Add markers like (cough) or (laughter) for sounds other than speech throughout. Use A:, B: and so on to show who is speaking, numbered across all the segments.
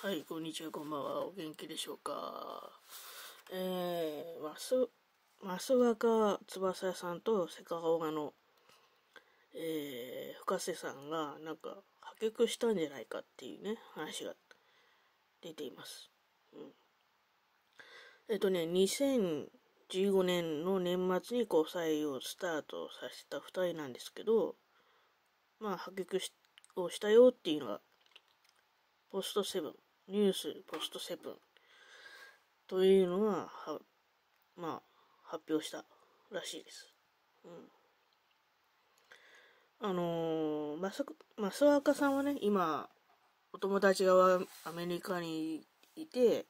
A: はい、こんにちは、こんばんは。お元気でしょうか。えー、マス、マスワカ翼屋さんとセカオガの、えー、深瀬さんが、なんか、破局したんじゃないかっていうね、話が出ています。うん。えっ、ー、とね、2015年の年末に交際をスタートさせた2人なんですけど、まあ、破局をしたよっていうのが、ポストセブンニュース、ポストセブンというのが、は、まあ、発表したらしいです。うん。あのー、マス、マスワカさんはね、今、お友達がアメリカにいて、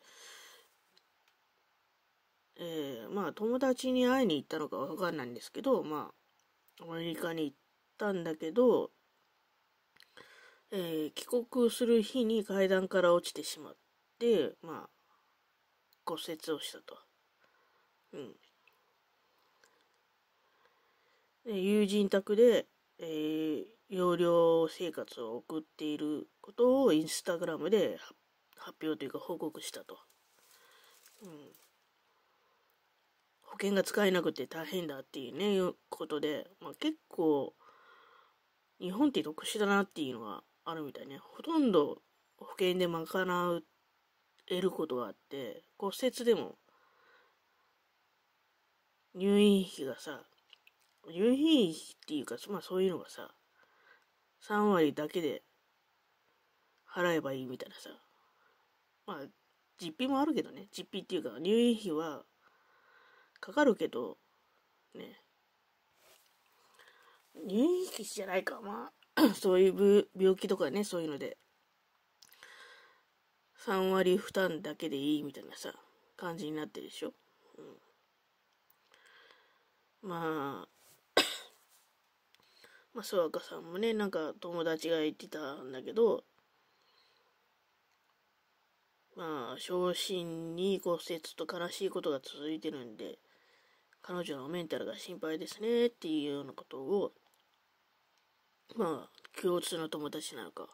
A: えー、まあ、友達に会いに行ったのかわかんないんですけど、まあ、アメリカに行ったんだけど、えー、帰国する日に階段から落ちてしまって、まあ、骨折をしたと。うん。で友人宅で、えー、要領生活を送っていることをインスタグラムで発表というか報告したと。うん。保険が使えなくて大変だっていうね、いうことで、まあ、結構、日本って特殊だなっていうのはあるみたいね。ほとんど保険で賄えることがあって、骨折でも入院費がさ、入院費っていうか、まあそういうのがさ、3割だけで払えばいいみたいなさ。まあ、実費もあるけどね。実費っていうか、入院費はかかるけど、ね。入院費じゃないか。まあ、そういう病気とかね、そういうので、3割負担だけでいいみたいなさ、感じになってるでしょ。うん、まあ、(coughs) まあ、諏訪さんもね、なんか友達が言ってたんだけど、まあ、昇進に骨折と悲しいことが続いてるんで、彼女のメンタルが心配ですねっていうようなことをまあ、共通の友達なのか、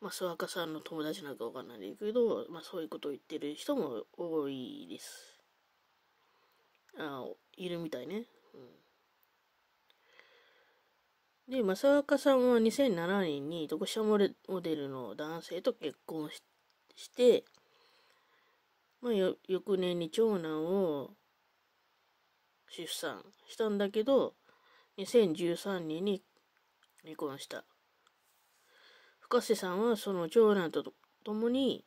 A: まあ、諏訪家さんの友達なのかわかんないけど、まあ、そういうことを言ってる人も多いです。あいるみたいね。うん、で、正岡さんは2007年に読者モデルの男性と結婚しして、まあ、翌年に長男を出産したんだけど、2013年に離婚した。深瀬さんはその長男と共に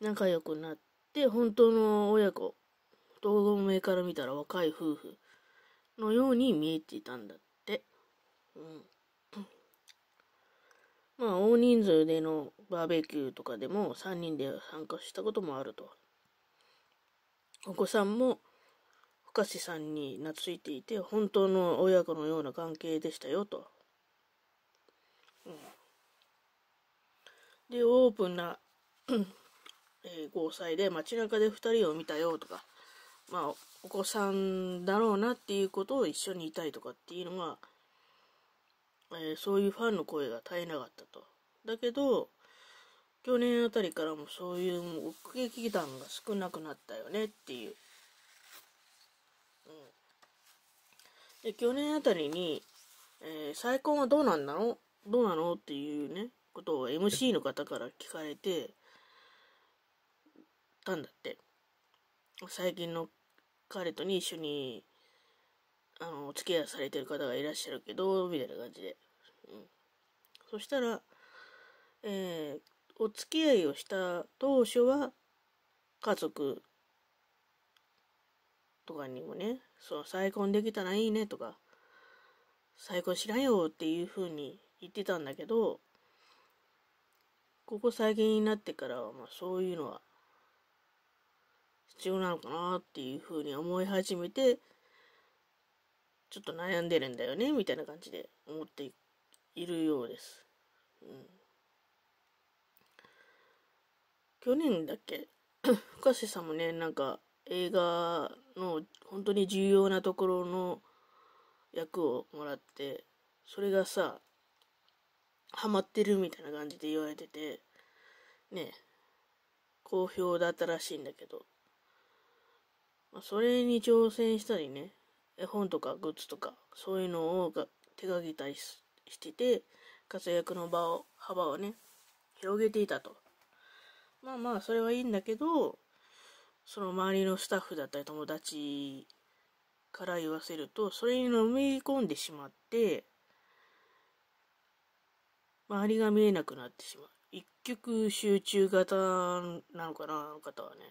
A: 仲良くなって本当の親子遠上から見たら若い夫婦のように見えていたんだって、うん、まあ大人数でのバーベキューとかでも3人で参加したこともあるとお子さんも深瀬さんに懐いていて本当の親子のような関係でしたよとで、オープンな、えー、交際で街中で2人を見たよとか、まあ、お子さんだろうなっていうことを一緒にいたいとかっていうのが、えー、そういうファンの声が絶えなかったと。だけど、去年あたりからもそういう目撃談が少なくなったよねっていう。うん、で去年あたりに、えー、再婚はどうなんだろうどうなのっていうね、ことを MC の方から聞かれてたんだって最近の彼とに一緒にあのお付き合いされてる方がいらっしゃるけどみたいな感じで、うん、そしたら、えー、お付き合いをした当初は家族とかにもねそう再婚できたらいいねとか再婚しなよっていうふうに言ってたんだけどここ最近になってからは、まあ、そういうのは必要なのかなっていうふうに思い始めて、ちょっと悩んでるんだよね、みたいな感じで思っているようです。うん。去年だっけ深瀬 (coughs) さんもね、なんか映画の本当に重要なところの役をもらって、それがさ、ハマってるみたいな感じで言われてて、ね、好評だったらしいんだけど、まあ、それに挑戦したりね、絵本とかグッズとか、そういうのを手がけたりしてて、活躍の場を、幅をね、広げていたと。まあまあ、それはいいんだけど、その周りのスタッフだったり友達から言わせると、それに飲み込んでしまって、周りが見えなくなってしまう。一極集中型なのかな、あの方はね。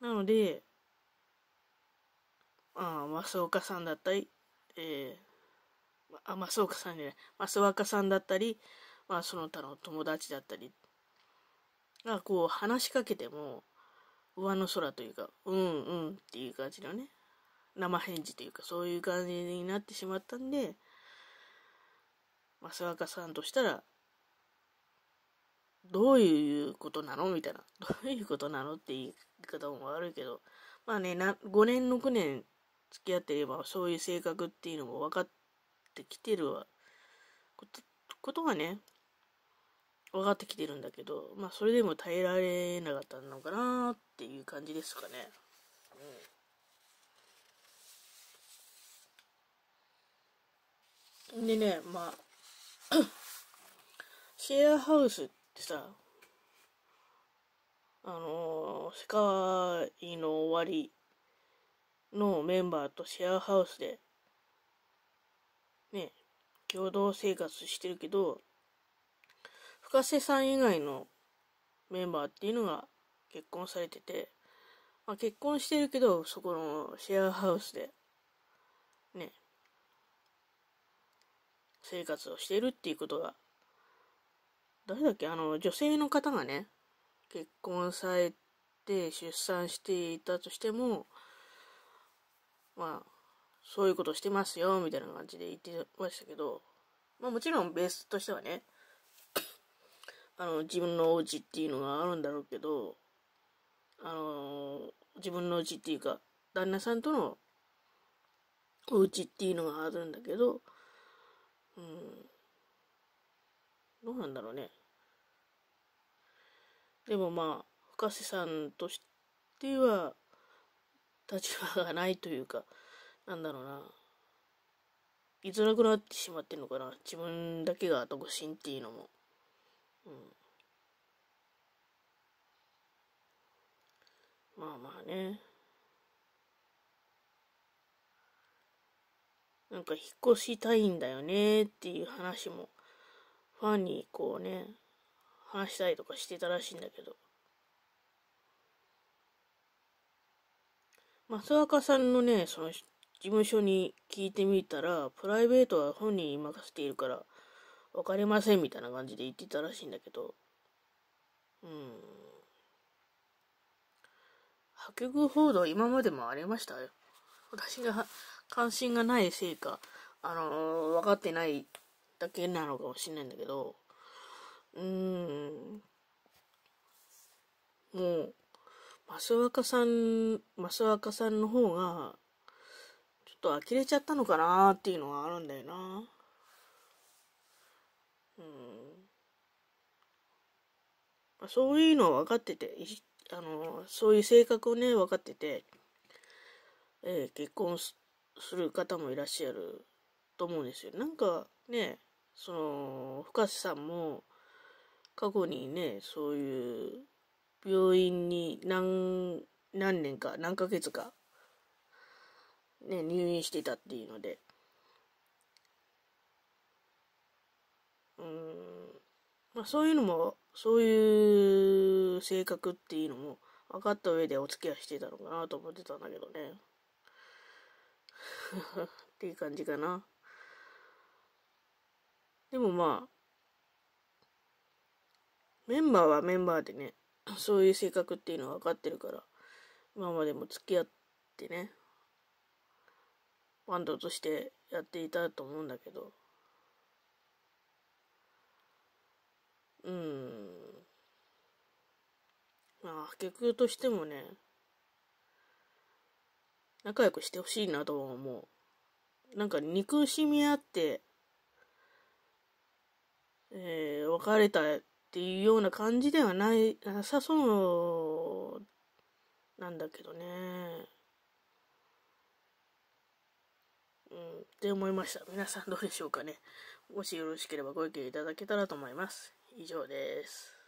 A: なので、ああ、増岡さんだったり、えー、あ、増岡さんじゃない、増岡さんだったり、まあ、その他の友達だったり、が、こう、話しかけても、上の空というか、うんうんっていう感じのね、生返事というか、そういう感じになってしまったんで、正若さんとしたら、どういうことなのみたいな。どういうことなのって言い方も悪いけど、まあね、な5年、6年付き合ってれば、そういう性格っていうのも分かってきてるわ。ことことがね、分かってきてるんだけど、まあそれでも耐えられなかったのかなっていう感じですかね。うんでね、まあ、シェアハウスってさ、あの世界の終わりのメンバーとシェアハウスで、ね、共同生活してるけど、深瀬さん以外のメンバーっていうのが結婚されてて、まあ、結婚してるけど、そこのシェアハウスで生活をしてるっていうことが、誰だっけあの、女性の方がね、結婚されて出産していたとしても、まあ、そういうことしてますよ、みたいな感じで言ってましたけど、まあもちろんベースとしてはね、あの、自分のお家っていうのがあるんだろうけど、あの、自分のお家っていうか、旦那さんとのお家っていうのがあるんだけど、どうなんだろうね。でもまあ、深瀬さんとしては、立場がないというか、なんだろうな。いづらくなってしまってんのかな。自分だけが独身っていうのも。うん。まあまあね。なんか引っ越したいんだよねっていう話も、ファンにこうね、話したりとかしてたらしいんだけど。松岡さんのね、その事務所に聞いてみたら、プライベートは本人に任せているから、分かりませんみたいな感じで言ってたらしいんだけど、うん。破局報道今までもありました私が関心がないせいか、あのー、分かってないだけなのかもしれないんだけど、うーん。もう、増若さん、増若さんの方が、ちょっと呆れちゃったのかなっていうのはあるんだよな。うん。まあ、そういうのは分かってて、あの、そういう性格をね、分かってて、えー、結婚する方もいらっしゃると思うんですよ。なんかね、その、深瀬さんも、過去にね、そういう、病院に何、何年か、何ヶ月か、ね、入院してたっていうので、うん、まあそういうのも、そういう性格っていうのも分かった上でお付き合いしてたのかなと思ってたんだけどね。っていう感じかな。でもまあ、メンバーはメンバーでね、(clears throat) そういう性格っていうのは分かってるから、今までも付き合ってね、バンドとしてやっていたと思うんだけど、うん、まあ、結局としてもね、仲良くしてほしいなとは思う。なんか憎しみあって、えー、別れたっていうような感じではない、なさそうなんだけどね。うん、って思いました。皆さんどうでしょうかね。もしよろしければご意見いただけたらと思います。以上です。